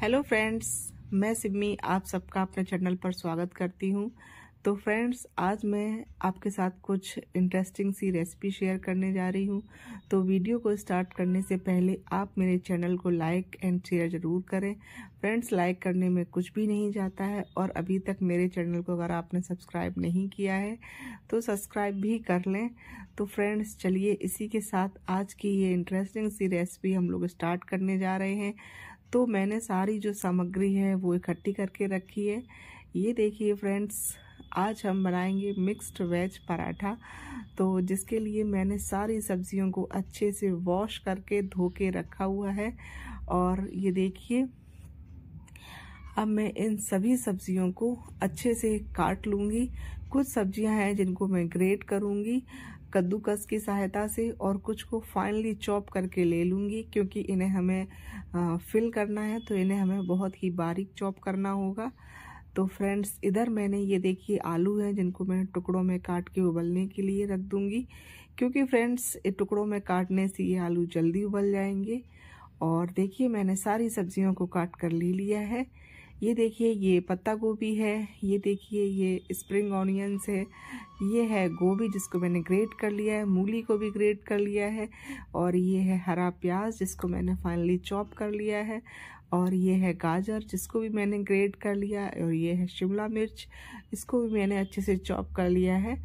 hello friends मैं सिम्मी आप सबका अपने चैनल पर स्वागत करती हूं तो फ्रेंड्स आज मैं आपके साथ कुछ इंटरेस्टिंग सी रेसिपी शेयर करने जा रही हूं तो वीडियो को स्टार्ट करने से पहले आप मेरे चैनल को लाइक एंड शेयर ज़रूर करें फ्रेंड्स लाइक करने में कुछ भी नहीं जाता है और अभी तक मेरे चैनल को अगर आपने सब्सक्राइब नहीं किया है तो सब्सक्राइब भी कर लें तो फ्रेंड्स चलिए इसी के साथ आज की ये इंटरेस्टिंग सी रेसिपी हम लोग स्टार्ट करने जा रहे हैं तो मैंने सारी जो सामग्री है वो इकट्ठी करके रखी है ये देखिए फ्रेंड्स आज हम बनाएंगे मिक्स्ड वेज पराठा तो जिसके लिए मैंने सारी सब्जियों को अच्छे से वॉश करके धो के रखा हुआ है और ये देखिए अब मैं इन सभी सब्जियों को अच्छे से काट लूँगी कुछ सब्जियां हैं जिनको मैं ग्रेट करूँगी कद्दूकस की सहायता से और कुछ को फाइनली चॉप करके ले लूँगी क्योंकि इन्हें हमें फिल करना है तो इन्हें हमें बहुत ही बारीक चॉप करना होगा तो फ्रेंड्स इधर मैंने ये देखिए आलू हैं जिनको मैं टुकड़ों में काट के उबलने के लिए रख दूँगी क्योंकि फ्रेंड्स टुकड़ों में काटने से ये आलू जल्दी उबल जाएंगे और देखिए मैंने सारी सब्जियों को काट कर ले लिया है ये देखिए ये पत्ता गोभी है ये देखिए ये स्प्रिंग ऑनियंस है ये है गोभी जिसको मैंने ग्रेट कर लिया है मूली को भी ग्रेट कर लिया है और ये है हरा प्याज जिसको मैंने फाइनली चॉप कर लिया है और ये है गाजर जिसको भी मैंने ग्रेट कर लिया और ये है शिमला मिर्च इसको भी मैंने अच्छे से चॉप कर लिया है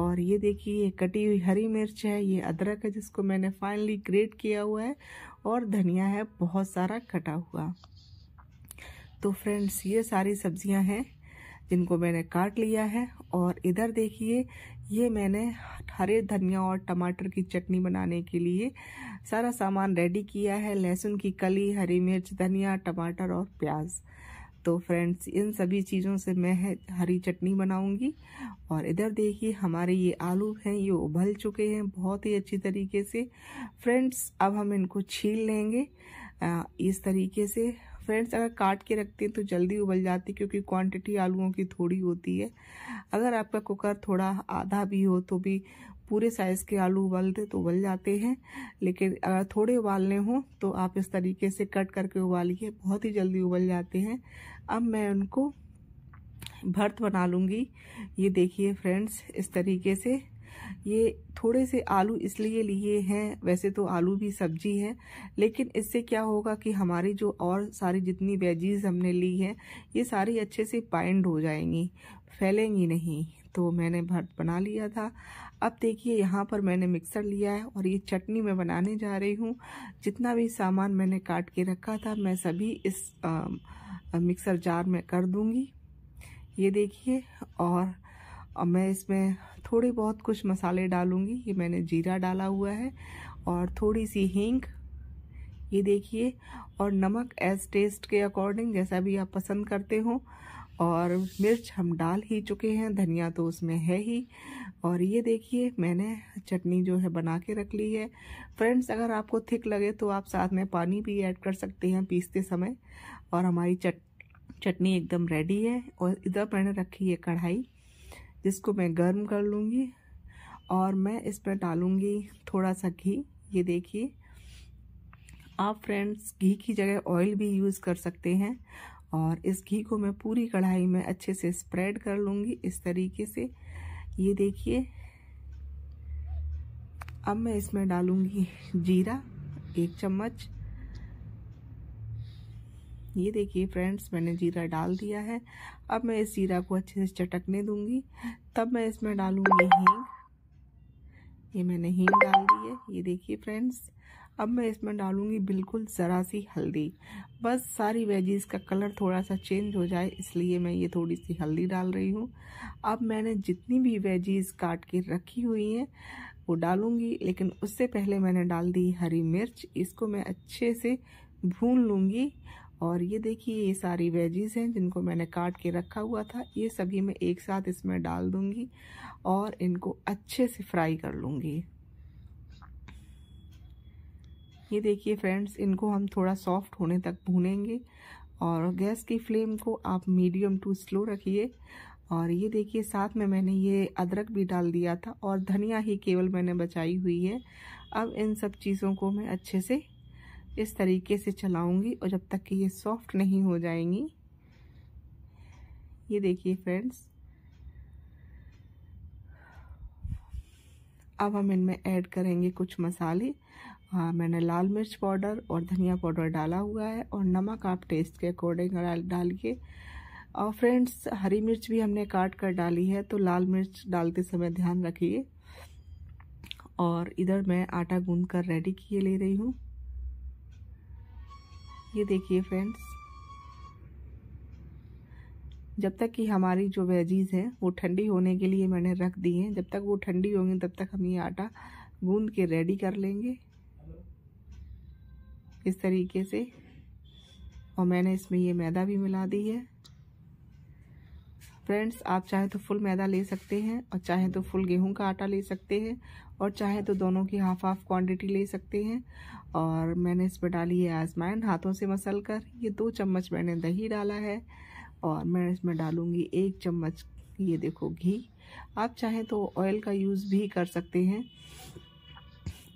और ये देखिए ये कटी हुई हरी मिर्च है ये अदरक है जिसको मैंने फाइनली ग्रेट किया हुआ है और धनिया है बहुत सारा कटा हुआ तो फ्रेंड्स ये सारी सब्जियां हैं जिनको मैंने काट लिया है और इधर देखिए ये मैंने हरे धनिया और टमाटर की चटनी बनाने के लिए सारा सामान रेडी किया है लहसुन की कली हरी मिर्च धनिया टमाटर और प्याज तो फ्रेंड्स इन सभी चीज़ों से मैं हरी चटनी बनाऊंगी और इधर देखिए हमारे ये आलू हैं ये उबल चुके हैं बहुत ही अच्छी तरीके से फ्रेंड्स अब हम इनको छील लेंगे इस तरीके से फ्रेंड्स अगर काट के रखते हैं तो जल्दी उबल जाती है क्योंकि क्वांटिटी आलूओं की थोड़ी होती है अगर आपका कुकर थोड़ा आधा भी हो तो भी पूरे साइज़ के आलू उबालते तो उबल जाते हैं लेकिन अगर थोड़े उबालने हों तो आप इस तरीके से कट करके उबालिए बहुत ही जल्दी उबल जाते हैं अब मैं उनको भर्त बना लूँगी ये देखिए फ्रेंड्स इस तरीके से ये थोड़े से आलू इसलिए लिए हैं वैसे तो आलू भी सब्जी है लेकिन इससे क्या होगा कि हमारी जो और सारी जितनी वेजीज हमने ली है ये सारी अच्छे से पाइंड हो जाएंगी फैलेंगी नहीं तो मैंने भर्त बना लिया था अब देखिए यहाँ पर मैंने मिक्सर लिया है और ये चटनी मैं बनाने जा रही हूँ जितना भी सामान मैंने काट के रखा था मैं सभी इस आ, मिक्सर जार में कर दूँगी ये देखिए और अब मैं इसमें थोड़े बहुत कुछ मसाले डालूँगी ये मैंने जीरा डाला हुआ है और थोड़ी सी हींग ये देखिए और नमक एज टेस्ट के अकॉर्डिंग जैसा भी आप पसंद करते हो और मिर्च हम डाल ही चुके हैं धनिया तो उसमें है ही और ये देखिए मैंने चटनी जो है बना के रख ली है फ्रेंड्स अगर आपको थिक लगे तो आप साथ में पानी भी ऐड कर सकते हैं पीसते समय और हमारी चट चटनी एकदम रेडी है और इधर मैंने रखी है कढ़ाई जिसको मैं गर्म कर लूँगी और मैं इस पर डालूँगी थोड़ा सा घी ये देखिए आप फ्रेंड्स घी की जगह ऑयल भी यूज़ कर सकते हैं और इस घी को मैं पूरी कढ़ाई में अच्छे से स्प्रेड कर लूँगी इस तरीके से ये देखिए अब मैं इसमें डालूँगी जीरा एक चम्मच ये देखिए फ्रेंड्स मैंने जीरा डाल दिया है अब मैं इस जीरा को अच्छे से चटकने दूंगी तब मैं इसमें डालूंगी हींग ये मैंने हींग डाल दी है ये देखिए फ्रेंड्स अब मैं इसमें डालूंगी बिल्कुल ज़रा सी हल्दी बस सारी वेजीज़ का कलर थोड़ा सा चेंज हो जाए इसलिए मैं ये थोड़ी सी हल्दी डाल रही हूँ अब मैंने जितनी भी वेजीज़ काट के रखी हुई हैं वो डालूंगी लेकिन उससे पहले मैंने डाल दी हरी मिर्च इसको मैं अच्छे से भून लूँगी और ये देखिए ये सारी वेजीज हैं जिनको मैंने काट के रखा हुआ था ये सभी मैं एक साथ इसमें डाल दूँगी और इनको अच्छे से फ्राई कर लूँगी ये देखिए फ्रेंड्स इनको हम थोड़ा सॉफ्ट होने तक भूनेंगे और गैस की फ्लेम को आप मीडियम टू स्लो रखिए और ये देखिए साथ में मैंने ये अदरक भी डाल दिया था और धनिया ही केवल मैंने बचाई हुई है अब इन सब चीज़ों को मैं अच्छे से इस तरीके से चलाऊंगी और जब तक कि ये सॉफ्ट नहीं हो जाएंगी ये देखिए फ्रेंड्स अब हम इनमें ऐड करेंगे कुछ मसाले आ, हाँ, मैंने लाल मिर्च पाउडर और धनिया पाउडर डाला हुआ है और नमक आप टेस्ट के अकॉर्डिंग डालिए और फ्रेंड्स हरी मिर्च भी हमने काट कर डाली है तो लाल मिर्च डालते समय ध्यान रखिए और इधर मैं आटा गूंद कर रेडी किए ले रही हूँ ये देखिए फ्रेंड्स जब तक कि हमारी जो वेजीज़ है वो ठंडी होने के लिए मैंने रख दी हैं जब तक वो ठंडी होंगी तब तक हम ये आटा गूंद के रेडी कर लेंगे इस तरीके से और मैंने इसमें ये मैदा भी मिला दी है फ्रेंड्स आप चाहे तो फुल मैदा ले सकते हैं और चाहे तो फुल गेहूं का आटा ले सकते हैं और चाहे तो दोनों की हाफ हाफ क्वांटिटी ले सकते हैं और मैंने इसमें डाली है आजमाइन हाथों से मसल कर ये दो चम्मच मैंने दही डाला है और मैं इसमें डालूँगी एक चम्मच ये देखो घी आप चाहें तो ऑयल का यूज़ भी कर सकते हैं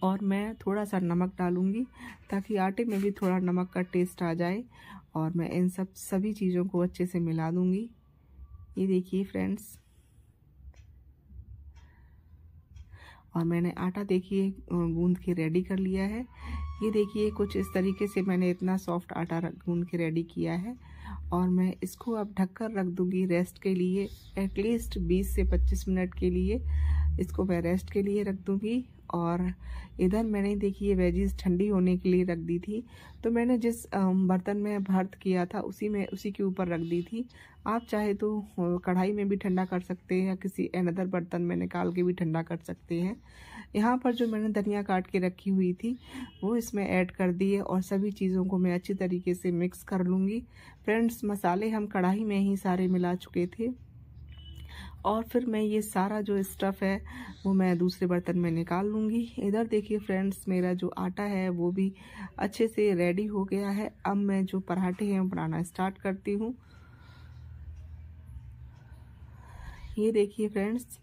और मैं थोड़ा सा नमक डालूँगी ताकि आटे में भी थोड़ा नमक का टेस्ट आ जाए और मैं इन सब सभी चीज़ों को अच्छे से मिला दूँगी ये देखिए फ्रेंड्स और मैंने आटा देखिए गूंद के रेडी कर लिया है ये देखिए कुछ इस तरीके से मैंने इतना सॉफ्ट आटा गूंद के रेडी किया है और मैं इसको अब ढककर रख दूंगी रेस्ट के लिए एटलीस्ट 20 से 25 मिनट के लिए इसको मैं रेस्ट के लिए रख दूँगी और इधर मैंने देखी ये वेजीज ठंडी होने के लिए रख दी थी तो मैंने जिस बर्तन में भर्त किया था उसी में उसी के ऊपर रख दी थी आप चाहे तो कढ़ाई में भी ठंडा कर सकते हैं या किसी अनदर बर्तन में निकाल के भी ठंडा कर सकते हैं यहाँ पर जो मैंने धनिया काट के रखी हुई थी वो इसमें ऐड कर दी है और सभी चीज़ों को मैं अच्छी तरीके से मिक्स कर लूँगी फ्रेंड्स मसाले हम कढ़ाई में ही सारे मिला चुके थे और फिर मैं ये सारा जो स्टफ़ है वो मैं दूसरे बर्तन में निकाल लूँगी इधर देखिए फ्रेंड्स मेरा जो आटा है वो भी अच्छे से रेडी हो गया है अब मैं जो पराठे हैं बनाना स्टार्ट करती हूँ ये देखिए फ्रेंड्स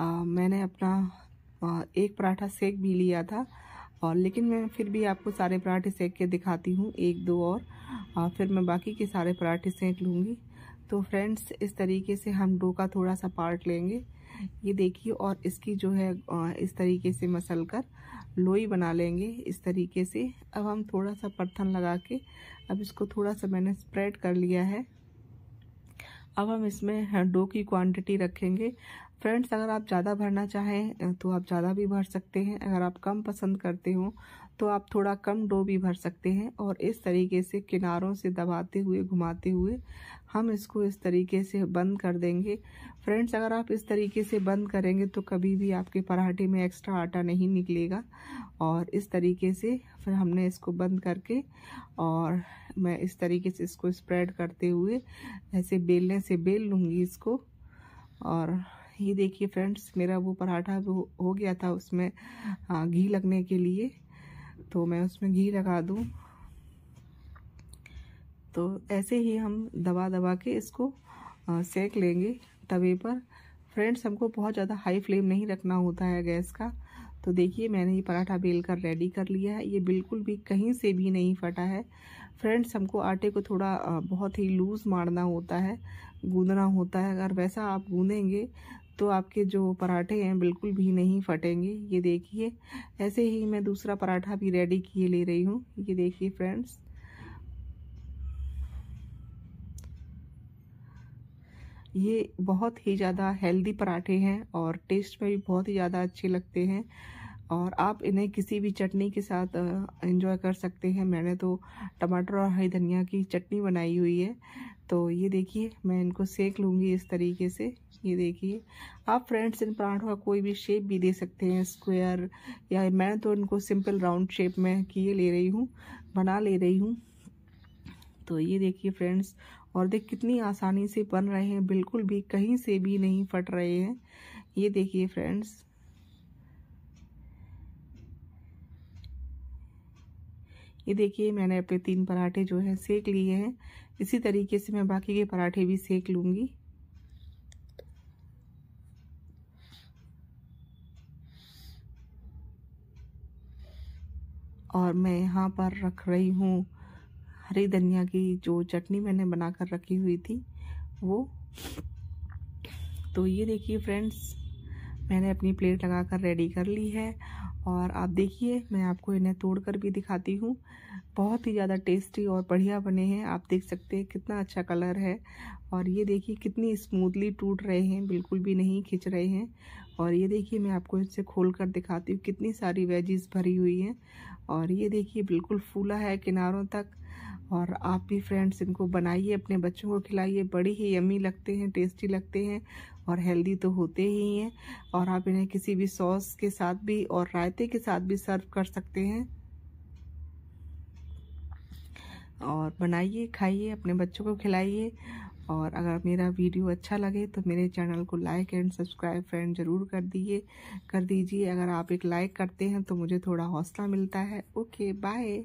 मैंने अपना आ, एक पराठा सेक भी लिया था और लेकिन मैं फिर भी आपको सारे पराठे सेक के दिखाती हूँ एक दो और आ, फिर मैं बाकी के सारे पराठे सेक लूँगी तो फ्रेंड्स इस तरीके से हम डो का थोड़ा सा पार्ट लेंगे ये देखिए और इसकी जो है इस तरीके से मसल कर लोई बना लेंगे इस तरीके से अब हम थोड़ा सा पत्थन लगा के अब इसको थोड़ा सा मैंने स्प्रेड कर लिया है अब हम इसमें डो की क्वांटिटी रखेंगे फ्रेंड्स अगर आप ज़्यादा भरना चाहें तो आप ज़्यादा भी भर सकते हैं अगर आप कम पसंद करते हो तो आप थोड़ा कम डो भी भर सकते हैं और इस तरीके से किनारों से दबाते हुए घुमाते हुए हम इसको इस तरीके से बंद कर देंगे फ्रेंड्स अगर आप इस तरीके से बंद करेंगे तो कभी भी आपके पराठे में एक्स्ट्रा आटा नहीं निकलेगा और इस तरीके से फिर हमने इसको बंद करके और मैं इस तरीके से इसको स्प्रेड करते हुए ऐसे बेलने से बेल लूँगी इसको और ये देखिए फ्रेंड्स मेरा वो पराठा वो हो गया था उसमें हाँ, घी लगने के लिए तो मैं उसमें घी लगा दूँ तो ऐसे ही हम दबा दबा के इसको सेक लेंगे तवे पर फ्रेंड्स हमको बहुत ज़्यादा हाई फ्लेम नहीं रखना होता है गैस का तो देखिए मैंने ये पराठा बेल कर रेडी कर लिया है ये बिल्कुल भी कहीं से भी नहीं फटा है फ्रेंड्स हमको आटे को थोड़ा बहुत ही लूज़ मारना होता है गूंदना होता है अगर वैसा आप गूंदेंगे तो आपके जो पराठे हैं बिल्कुल भी नहीं फटेंगे ये देखिए ऐसे ही मैं दूसरा पराठा भी रेडी किए ले रही हूँ ये देखिए फ्रेंड्स ये बहुत ही ज़्यादा हेल्दी पराठे हैं और टेस्ट में भी बहुत ही ज़्यादा अच्छे लगते हैं और आप इन्हें किसी भी चटनी के साथ इंजॉय कर सकते हैं मैंने तो टमाटर और हरी धनिया की चटनी बनाई हुई है तो ये देखिए मैं इनको सेक लूँगी इस तरीके से ये देखिए आप फ्रेंड्स इन पराठों का कोई भी शेप भी दे सकते हैं स्क्वायर या मैं तो इनको सिंपल राउंड शेप में किए ले रही हूँ बना ले रही हूँ तो ये देखिए फ्रेंड्स और देख कितनी आसानी से बन रहे हैं बिल्कुल भी कहीं से भी नहीं फट रहे हैं ये देखिए फ्रेंड्स ये देखिए मैंने अपने तीन पराठे जो है सेक लिए हैं इसी तरीके से मैं बाकी के पराठे भी सेक लूँगी और मैं यहाँ पर रख रही हूँ हरी धनिया की जो चटनी मैंने बना कर रखी हुई थी वो तो ये देखिए फ्रेंड्स मैंने अपनी प्लेट लगा कर रेडी कर ली है और आप देखिए मैं आपको इन्हें तोड़ कर भी दिखाती हूँ बहुत ही ज़्यादा टेस्टी और बढ़िया बने हैं आप देख सकते हैं कितना अच्छा कलर है और ये देखिए कितनी स्मूथली टूट रहे हैं बिल्कुल भी नहीं खिंच रहे हैं और ये देखिए मैं आपको इनसे खोल कर दिखाती हूँ कितनी सारी वेजिज़ भरी हुई हैं और ये देखिए बिल्कुल फूला है किनारों तक और आप भी फ्रेंड्स इनको बनाइए अपने बच्चों को खिलाइए बड़े ही यमी लगते हैं टेस्टी लगते हैं और हेल्दी तो होते ही हैं और आप इन्हें किसी भी सॉस के साथ भी और रायते के साथ भी सर्व कर सकते हैं और बनाइए खाइए अपने बच्चों को खिलाइए और अगर मेरा वीडियो अच्छा लगे तो मेरे चैनल को लाइक एंड सब्सक्राइब फ्रेंड ज़रूर कर दीजिए कर दीजिए अगर आप एक लाइक करते हैं तो मुझे थोड़ा हौसला मिलता है ओके बाय